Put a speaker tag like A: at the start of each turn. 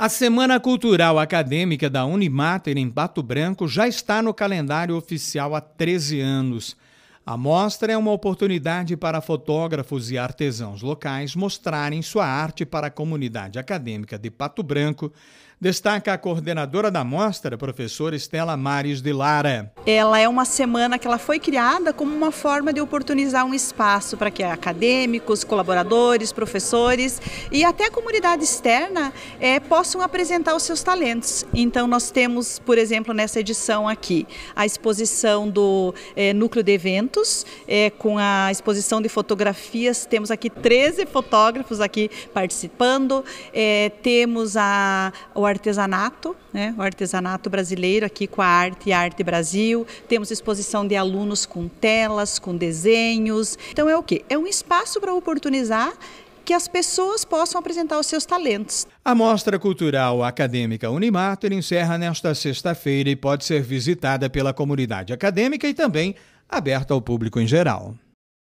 A: A Semana Cultural Acadêmica da Unimater em Pato Branco já está no calendário oficial há 13 anos. A mostra é uma oportunidade para fotógrafos e artesãos locais mostrarem sua arte para a comunidade acadêmica de Pato Branco, destaca a coordenadora da mostra, professora Estela Mares de Lara.
B: Ela é uma semana que ela foi criada como uma forma de oportunizar um espaço para que acadêmicos, colaboradores, professores e até a comunidade externa é, possam apresentar os seus talentos. Então nós temos, por exemplo, nessa edição aqui, a exposição do é, núcleo de eventos é, com a exposição de fotografias. Temos aqui 13 fotógrafos aqui participando. É, temos a, o artesanato, né, o artesanato brasileiro aqui com a Arte e Arte Brasil. Temos exposição de alunos com telas, com desenhos. Então é o que? É um espaço para oportunizar que as pessoas possam apresentar os seus talentos.
A: A Mostra Cultural Acadêmica Unimater encerra nesta sexta-feira e pode ser visitada pela comunidade acadêmica e também aberta ao público em geral.